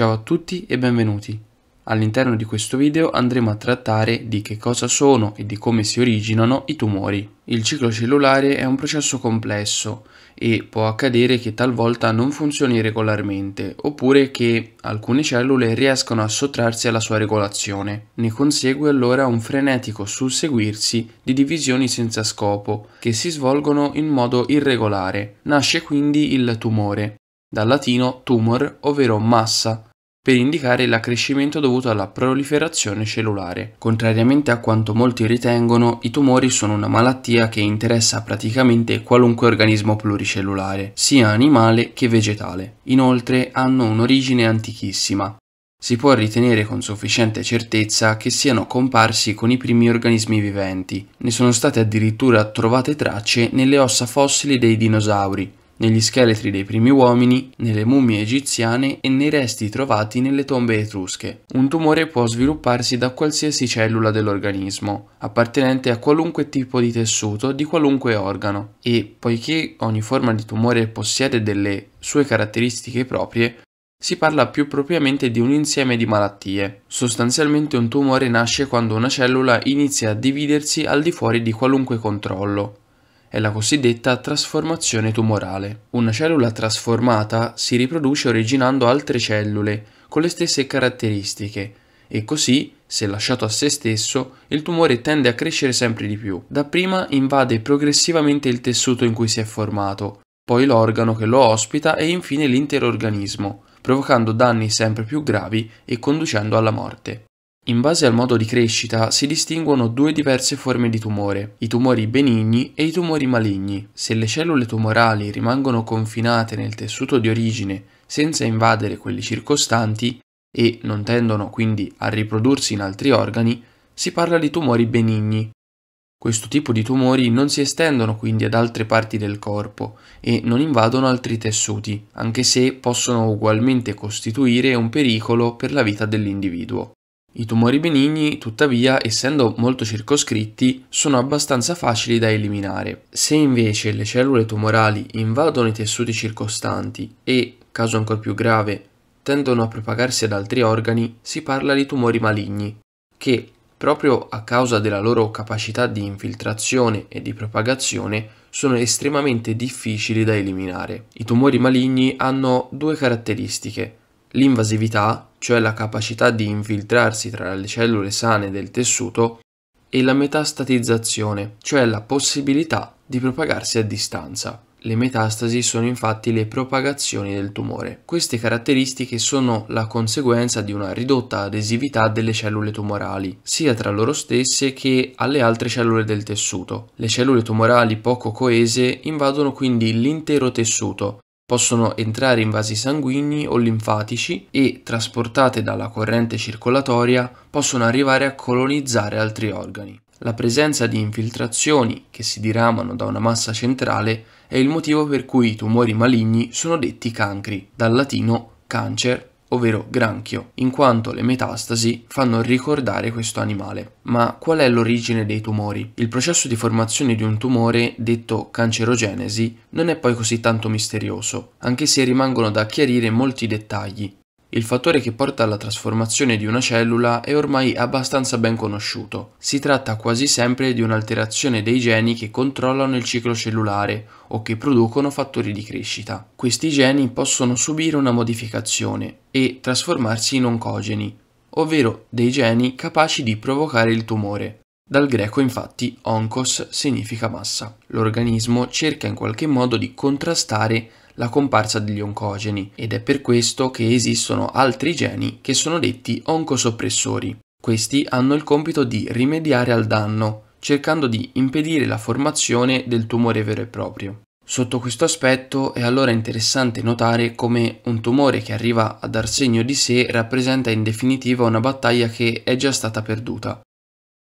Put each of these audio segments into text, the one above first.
Ciao a tutti e benvenuti. All'interno di questo video andremo a trattare di che cosa sono e di come si originano i tumori. Il ciclo cellulare è un processo complesso e può accadere che talvolta non funzioni regolarmente oppure che alcune cellule riescano a sottrarsi alla sua regolazione. Ne consegue allora un frenetico susseguirsi di divisioni senza scopo che si svolgono in modo irregolare. Nasce quindi il tumore dal latino tumor, ovvero massa, per indicare l'accrescimento dovuto alla proliferazione cellulare. Contrariamente a quanto molti ritengono, i tumori sono una malattia che interessa praticamente qualunque organismo pluricellulare, sia animale che vegetale. Inoltre hanno un'origine antichissima. Si può ritenere con sufficiente certezza che siano comparsi con i primi organismi viventi. Ne sono state addirittura trovate tracce nelle ossa fossili dei dinosauri, negli scheletri dei primi uomini, nelle mummie egiziane e nei resti trovati nelle tombe etrusche. Un tumore può svilupparsi da qualsiasi cellula dell'organismo, appartenente a qualunque tipo di tessuto di qualunque organo, e poiché ogni forma di tumore possiede delle sue caratteristiche proprie, si parla più propriamente di un insieme di malattie. Sostanzialmente un tumore nasce quando una cellula inizia a dividersi al di fuori di qualunque controllo. È la cosiddetta trasformazione tumorale. Una cellula trasformata si riproduce originando altre cellule con le stesse caratteristiche e così, se lasciato a se stesso, il tumore tende a crescere sempre di più. Dapprima invade progressivamente il tessuto in cui si è formato, poi l'organo che lo ospita e infine l'intero organismo, provocando danni sempre più gravi e conducendo alla morte. In base al modo di crescita si distinguono due diverse forme di tumore, i tumori benigni e i tumori maligni. Se le cellule tumorali rimangono confinate nel tessuto di origine senza invadere quelli circostanti e non tendono quindi a riprodursi in altri organi, si parla di tumori benigni. Questo tipo di tumori non si estendono quindi ad altre parti del corpo e non invadono altri tessuti, anche se possono ugualmente costituire un pericolo per la vita dell'individuo. I tumori benigni, tuttavia, essendo molto circoscritti, sono abbastanza facili da eliminare. Se invece le cellule tumorali invadono i tessuti circostanti e, caso ancora più grave, tendono a propagarsi ad altri organi, si parla di tumori maligni, che, proprio a causa della loro capacità di infiltrazione e di propagazione, sono estremamente difficili da eliminare. I tumori maligni hanno due caratteristiche l'invasività, cioè la capacità di infiltrarsi tra le cellule sane del tessuto, e la metastatizzazione, cioè la possibilità di propagarsi a distanza. Le metastasi sono infatti le propagazioni del tumore. Queste caratteristiche sono la conseguenza di una ridotta adesività delle cellule tumorali, sia tra loro stesse che alle altre cellule del tessuto. Le cellule tumorali poco coese invadono quindi l'intero tessuto, Possono entrare in vasi sanguigni o linfatici e, trasportate dalla corrente circolatoria, possono arrivare a colonizzare altri organi. La presenza di infiltrazioni che si diramano da una massa centrale è il motivo per cui i tumori maligni sono detti cancri, dal latino cancer ovvero granchio, in quanto le metastasi fanno ricordare questo animale. Ma qual è l'origine dei tumori? Il processo di formazione di un tumore, detto cancerogenesi, non è poi così tanto misterioso, anche se rimangono da chiarire molti dettagli. Il fattore che porta alla trasformazione di una cellula è ormai abbastanza ben conosciuto. Si tratta quasi sempre di un'alterazione dei geni che controllano il ciclo cellulare o che producono fattori di crescita. Questi geni possono subire una modificazione e trasformarsi in oncogeni, ovvero dei geni capaci di provocare il tumore. Dal greco infatti oncos significa massa. L'organismo cerca in qualche modo di contrastare la comparsa degli oncogeni ed è per questo che esistono altri geni che sono detti oncosoppressori. Questi hanno il compito di rimediare al danno, cercando di impedire la formazione del tumore vero e proprio. Sotto questo aspetto è allora interessante notare come un tumore che arriva a dar segno di sé rappresenta in definitiva una battaglia che è già stata perduta,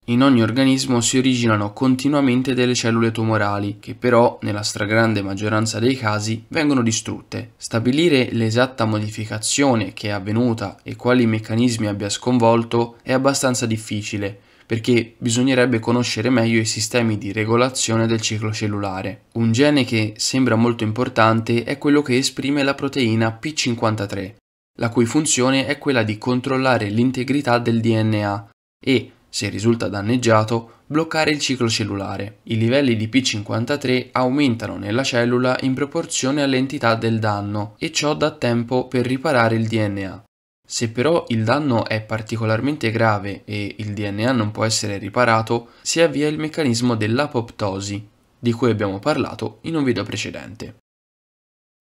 in ogni organismo si originano continuamente delle cellule tumorali, che però, nella stragrande maggioranza dei casi, vengono distrutte. Stabilire l'esatta modificazione che è avvenuta e quali meccanismi abbia sconvolto è abbastanza difficile, perché bisognerebbe conoscere meglio i sistemi di regolazione del ciclo cellulare. Un gene che sembra molto importante è quello che esprime la proteina P53, la cui funzione è quella di controllare l'integrità del DNA e, se risulta danneggiato, bloccare il ciclo cellulare. I livelli di P53 aumentano nella cellula in proporzione all'entità del danno e ciò dà tempo per riparare il DNA. Se però il danno è particolarmente grave e il DNA non può essere riparato, si avvia il meccanismo dell'apoptosi, di cui abbiamo parlato in un video precedente.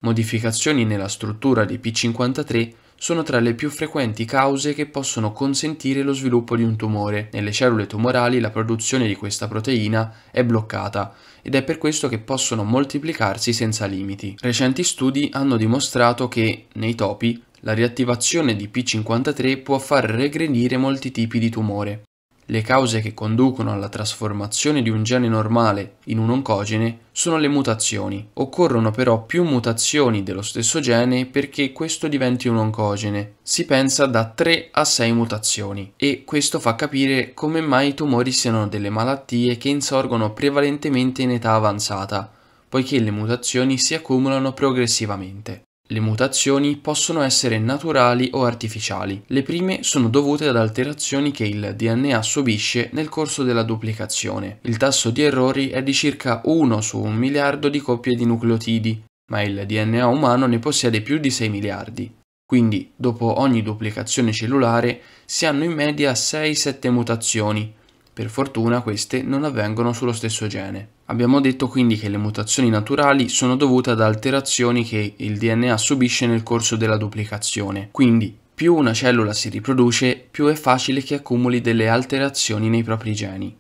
Modificazioni nella struttura di P53 sono tra le più frequenti cause che possono consentire lo sviluppo di un tumore. Nelle cellule tumorali la produzione di questa proteina è bloccata ed è per questo che possono moltiplicarsi senza limiti. Recenti studi hanno dimostrato che nei topi la riattivazione di P53 può far regredire molti tipi di tumore. Le cause che conducono alla trasformazione di un gene normale in un oncogene sono le mutazioni. Occorrono però più mutazioni dello stesso gene perché questo diventi un oncogene. Si pensa da 3 a 6 mutazioni e questo fa capire come mai i tumori siano delle malattie che insorgono prevalentemente in età avanzata, poiché le mutazioni si accumulano progressivamente. Le mutazioni possono essere naturali o artificiali. Le prime sono dovute ad alterazioni che il DNA subisce nel corso della duplicazione. Il tasso di errori è di circa 1 su 1 miliardo di coppie di nucleotidi, ma il DNA umano ne possiede più di 6 miliardi. Quindi, dopo ogni duplicazione cellulare, si hanno in media 6-7 mutazioni, per fortuna queste non avvengono sullo stesso gene. Abbiamo detto quindi che le mutazioni naturali sono dovute ad alterazioni che il DNA subisce nel corso della duplicazione. Quindi più una cellula si riproduce, più è facile che accumuli delle alterazioni nei propri geni.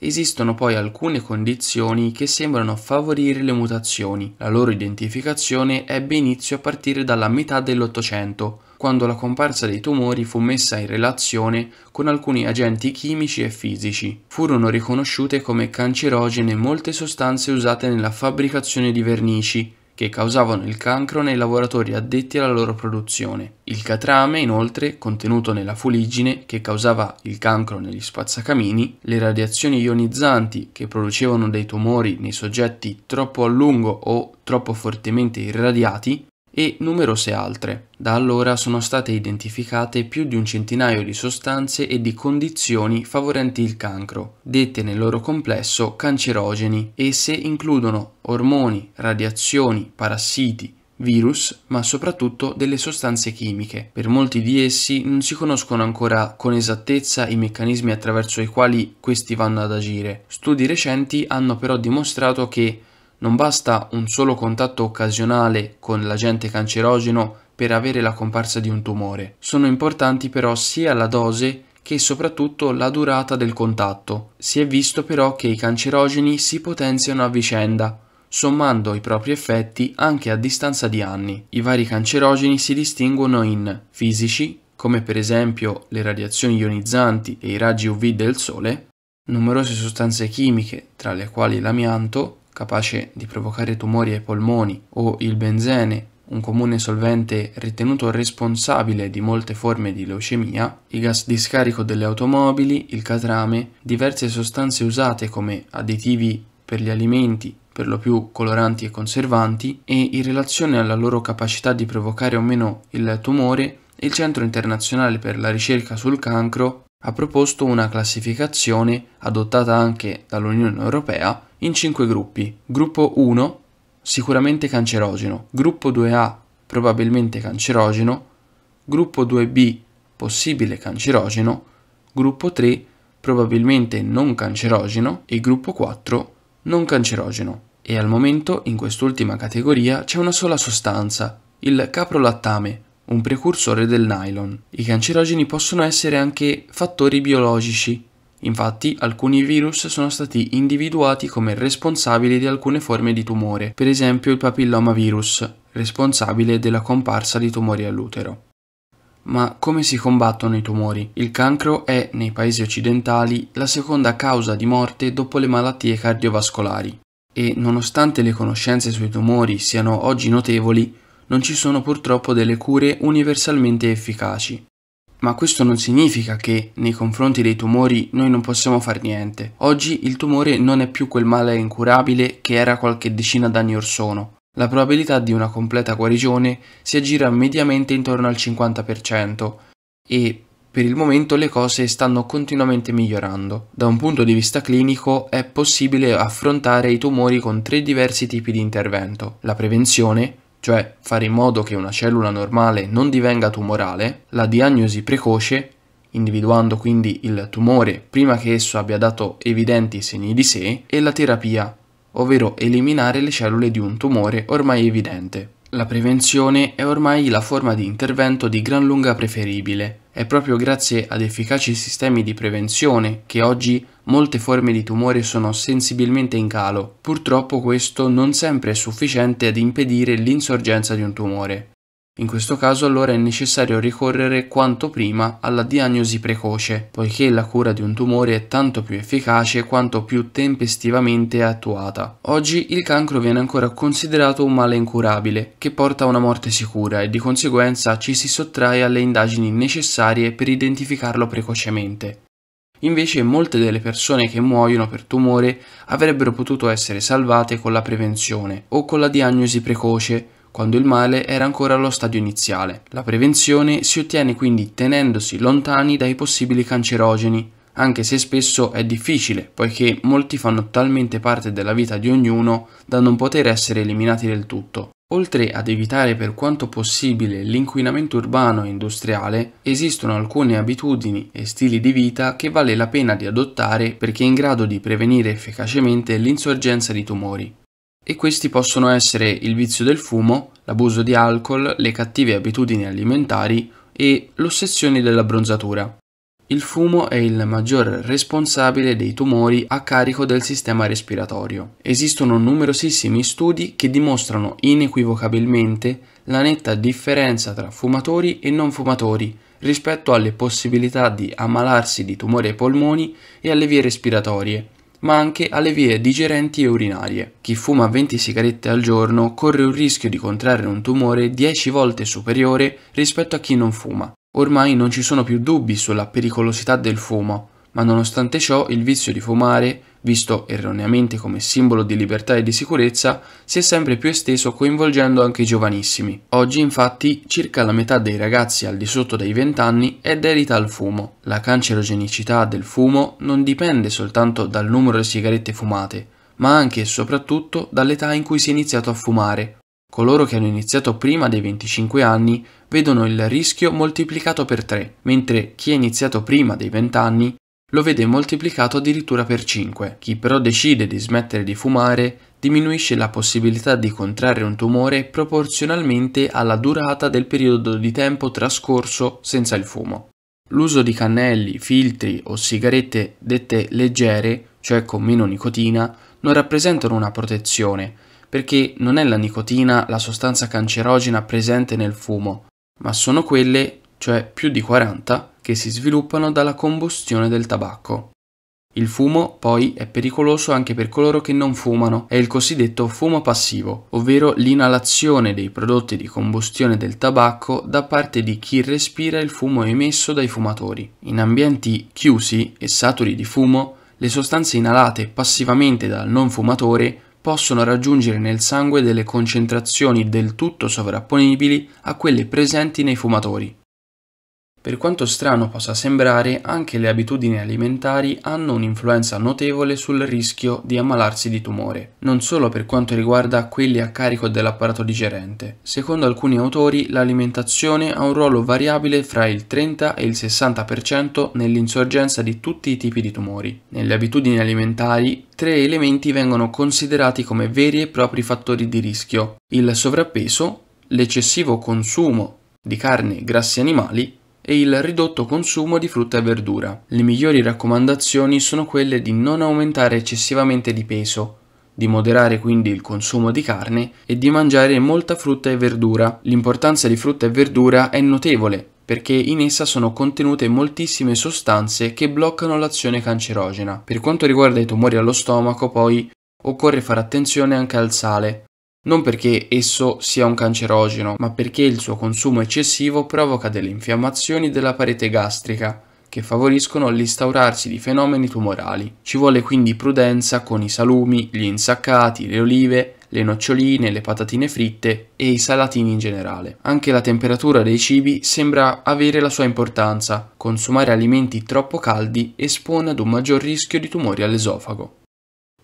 Esistono poi alcune condizioni che sembrano favorire le mutazioni. La loro identificazione ebbe inizio a partire dalla metà dell'Ottocento, quando la comparsa dei tumori fu messa in relazione con alcuni agenti chimici e fisici. Furono riconosciute come cancerogene molte sostanze usate nella fabbricazione di vernici, che causavano il cancro nei lavoratori addetti alla loro produzione. Il catrame, inoltre, contenuto nella fuligine, che causava il cancro negli spazzacamini, le radiazioni ionizzanti che producevano dei tumori nei soggetti troppo a lungo o troppo fortemente irradiati, e numerose altre. Da allora sono state identificate più di un centinaio di sostanze e di condizioni favorenti il cancro, dette nel loro complesso cancerogeni. Esse includono ormoni, radiazioni, parassiti, virus, ma soprattutto delle sostanze chimiche. Per molti di essi non si conoscono ancora con esattezza i meccanismi attraverso i quali questi vanno ad agire. Studi recenti hanno però dimostrato che non basta un solo contatto occasionale con l'agente cancerogeno per avere la comparsa di un tumore. Sono importanti però sia la dose che soprattutto la durata del contatto. Si è visto però che i cancerogeni si potenziano a vicenda, sommando i propri effetti anche a distanza di anni. I vari cancerogeni si distinguono in fisici, come per esempio le radiazioni ionizzanti e i raggi UV del sole, numerose sostanze chimiche, tra le quali l'amianto, capace di provocare tumori ai polmoni, o il benzene, un comune solvente ritenuto responsabile di molte forme di leucemia, i gas di scarico delle automobili, il catrame, diverse sostanze usate come additivi per gli alimenti, per lo più coloranti e conservanti, e in relazione alla loro capacità di provocare o meno il tumore, il Centro internazionale per la ricerca sul cancro ha proposto una classificazione adottata anche dall'Unione Europea in 5 gruppi. Gruppo 1 sicuramente cancerogeno, gruppo 2A probabilmente cancerogeno, gruppo 2B possibile cancerogeno, gruppo 3 probabilmente non cancerogeno e gruppo 4 non cancerogeno. E al momento in quest'ultima categoria c'è una sola sostanza, il caprolattame, un precursore del nylon. I cancerogeni possono essere anche fattori biologici, Infatti, alcuni virus sono stati individuati come responsabili di alcune forme di tumore, per esempio il papillomavirus, responsabile della comparsa di tumori all'utero. Ma come si combattono i tumori? Il cancro è, nei paesi occidentali, la seconda causa di morte dopo le malattie cardiovascolari. E nonostante le conoscenze sui tumori siano oggi notevoli, non ci sono purtroppo delle cure universalmente efficaci. Ma questo non significa che nei confronti dei tumori noi non possiamo far niente. Oggi il tumore non è più quel male incurabile che era qualche decina d'anni or sono. La probabilità di una completa guarigione si aggira mediamente intorno al 50% e per il momento le cose stanno continuamente migliorando. Da un punto di vista clinico è possibile affrontare i tumori con tre diversi tipi di intervento. La prevenzione, cioè fare in modo che una cellula normale non divenga tumorale, la diagnosi precoce, individuando quindi il tumore prima che esso abbia dato evidenti segni di sé, e la terapia, ovvero eliminare le cellule di un tumore ormai evidente. La prevenzione è ormai la forma di intervento di gran lunga preferibile. È proprio grazie ad efficaci sistemi di prevenzione che oggi molte forme di tumore sono sensibilmente in calo. Purtroppo questo non sempre è sufficiente ad impedire l'insorgenza di un tumore. In questo caso allora è necessario ricorrere quanto prima alla diagnosi precoce, poiché la cura di un tumore è tanto più efficace quanto più tempestivamente è attuata. Oggi il cancro viene ancora considerato un male incurabile, che porta a una morte sicura e di conseguenza ci si sottrae alle indagini necessarie per identificarlo precocemente. Invece molte delle persone che muoiono per tumore avrebbero potuto essere salvate con la prevenzione o con la diagnosi precoce, quando il male era ancora allo stadio iniziale. La prevenzione si ottiene quindi tenendosi lontani dai possibili cancerogeni, anche se spesso è difficile, poiché molti fanno talmente parte della vita di ognuno da non poter essere eliminati del tutto. Oltre ad evitare per quanto possibile l'inquinamento urbano e industriale, esistono alcune abitudini e stili di vita che vale la pena di adottare perché è in grado di prevenire efficacemente l'insorgenza di tumori. E questi possono essere il vizio del fumo, l'abuso di alcol, le cattive abitudini alimentari e l'ossessione della bronzatura. Il fumo è il maggior responsabile dei tumori a carico del sistema respiratorio. Esistono numerosissimi studi che dimostrano inequivocabilmente la netta differenza tra fumatori e non fumatori rispetto alle possibilità di ammalarsi di tumore ai polmoni e alle vie respiratorie, ma anche alle vie digerenti e urinarie. Chi fuma 20 sigarette al giorno corre un rischio di contrarre un tumore 10 volte superiore rispetto a chi non fuma. Ormai non ci sono più dubbi sulla pericolosità del fumo, ma nonostante ciò il vizio di fumare, visto erroneamente come simbolo di libertà e di sicurezza, si è sempre più esteso coinvolgendo anche i giovanissimi. Oggi infatti circa la metà dei ragazzi al di sotto dei 20 anni è dedita al fumo. La cancerogenicità del fumo non dipende soltanto dal numero di sigarette fumate, ma anche e soprattutto dall'età in cui si è iniziato a fumare, Coloro che hanno iniziato prima dei 25 anni vedono il rischio moltiplicato per 3, mentre chi ha iniziato prima dei 20 anni lo vede moltiplicato addirittura per 5. Chi però decide di smettere di fumare diminuisce la possibilità di contrarre un tumore proporzionalmente alla durata del periodo di tempo trascorso senza il fumo. L'uso di cannelli, filtri o sigarette dette leggere, cioè con meno nicotina, non rappresentano una protezione, perché non è la nicotina la sostanza cancerogena presente nel fumo, ma sono quelle, cioè più di 40, che si sviluppano dalla combustione del tabacco. Il fumo poi è pericoloso anche per coloro che non fumano, è il cosiddetto fumo passivo, ovvero l'inalazione dei prodotti di combustione del tabacco da parte di chi respira il fumo emesso dai fumatori. In ambienti chiusi e saturi di fumo, le sostanze inalate passivamente dal non fumatore possono raggiungere nel sangue delle concentrazioni del tutto sovrapponibili a quelle presenti nei fumatori. Per quanto strano possa sembrare, anche le abitudini alimentari hanno un'influenza notevole sul rischio di ammalarsi di tumore, non solo per quanto riguarda quelli a carico dell'apparato digerente. Secondo alcuni autori, l'alimentazione ha un ruolo variabile fra il 30 e il 60% nell'insorgenza di tutti i tipi di tumori. Nelle abitudini alimentari, tre elementi vengono considerati come veri e propri fattori di rischio: il sovrappeso, l'eccessivo consumo di carne e grassi animali e il ridotto consumo di frutta e verdura. Le migliori raccomandazioni sono quelle di non aumentare eccessivamente di peso, di moderare quindi il consumo di carne e di mangiare molta frutta e verdura. L'importanza di frutta e verdura è notevole perché in essa sono contenute moltissime sostanze che bloccano l'azione cancerogena. Per quanto riguarda i tumori allo stomaco, poi, occorre fare attenzione anche al sale, non perché esso sia un cancerogeno, ma perché il suo consumo eccessivo provoca delle infiammazioni della parete gastrica, che favoriscono l'instaurarsi di fenomeni tumorali. Ci vuole quindi prudenza con i salumi, gli insaccati, le olive, le noccioline, le patatine fritte e i salatini in generale. Anche la temperatura dei cibi sembra avere la sua importanza. Consumare alimenti troppo caldi espone ad un maggior rischio di tumori all'esofago.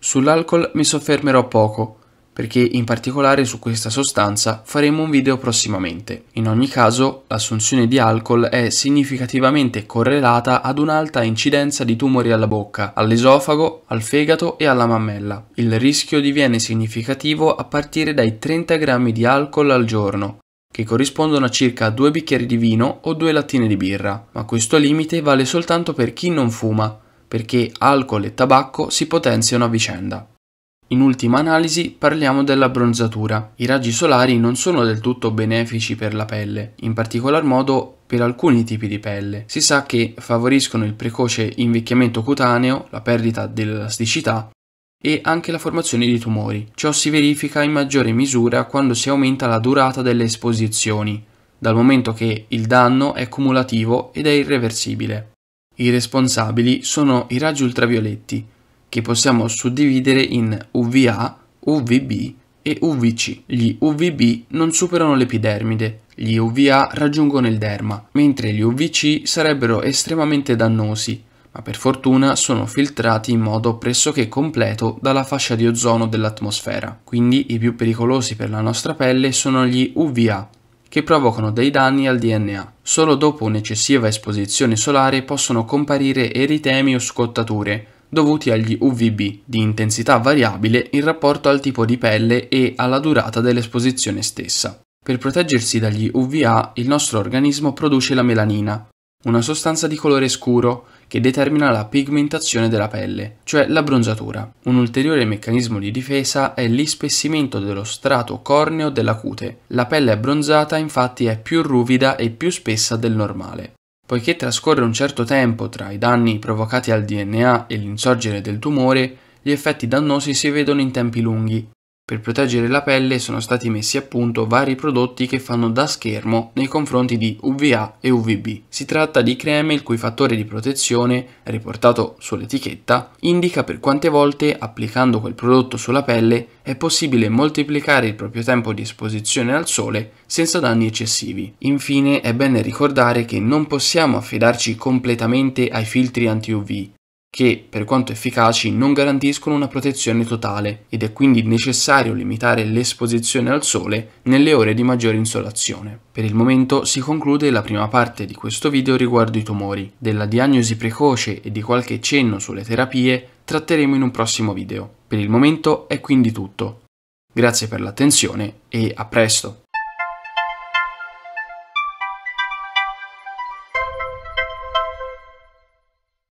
Sull'alcol mi soffermerò poco, perché in particolare su questa sostanza faremo un video prossimamente. In ogni caso, l'assunzione di alcol è significativamente correlata ad un'alta incidenza di tumori alla bocca, all'esofago, al fegato e alla mammella. Il rischio diviene significativo a partire dai 30 grammi di alcol al giorno, che corrispondono a circa due bicchieri di vino o due lattine di birra, ma questo limite vale soltanto per chi non fuma, perché alcol e tabacco si potenziano a vicenda. In ultima analisi parliamo della bronzatura. I raggi solari non sono del tutto benefici per la pelle, in particolar modo per alcuni tipi di pelle. Si sa che favoriscono il precoce invecchiamento cutaneo, la perdita dell'elasticità e anche la formazione di tumori. Ciò si verifica in maggiore misura quando si aumenta la durata delle esposizioni, dal momento che il danno è cumulativo ed è irreversibile. I responsabili sono i raggi ultravioletti, che possiamo suddividere in UVA, UVB e UVC. Gli UVB non superano l'epidermide, gli UVA raggiungono il derma, mentre gli UVC sarebbero estremamente dannosi, ma per fortuna sono filtrati in modo pressoché completo dalla fascia di ozono dell'atmosfera. Quindi i più pericolosi per la nostra pelle sono gli UVA, che provocano dei danni al DNA. Solo dopo un'eccessiva esposizione solare possono comparire eritemi o scottature, dovuti agli UVB di intensità variabile in rapporto al tipo di pelle e alla durata dell'esposizione stessa. Per proteggersi dagli UVA il nostro organismo produce la melanina, una sostanza di colore scuro che determina la pigmentazione della pelle, cioè la bronzatura. Un ulteriore meccanismo di difesa è l'ispessimento dello strato corneo della cute. La pelle abbronzata infatti è più ruvida e più spessa del normale. Poiché trascorre un certo tempo tra i danni provocati al DNA e l'insorgere del tumore, gli effetti dannosi si vedono in tempi lunghi. Per proteggere la pelle sono stati messi a punto vari prodotti che fanno da schermo nei confronti di UVA e UVB. Si tratta di creme il cui fattore di protezione, riportato sull'etichetta, indica per quante volte, applicando quel prodotto sulla pelle, è possibile moltiplicare il proprio tempo di esposizione al sole senza danni eccessivi. Infine è bene ricordare che non possiamo affidarci completamente ai filtri anti-UV, che, per quanto efficaci, non garantiscono una protezione totale ed è quindi necessario limitare l'esposizione al sole nelle ore di maggiore insolazione. Per il momento si conclude la prima parte di questo video riguardo i tumori. Della diagnosi precoce e di qualche cenno sulle terapie tratteremo in un prossimo video. Per il momento è quindi tutto. Grazie per l'attenzione e a presto!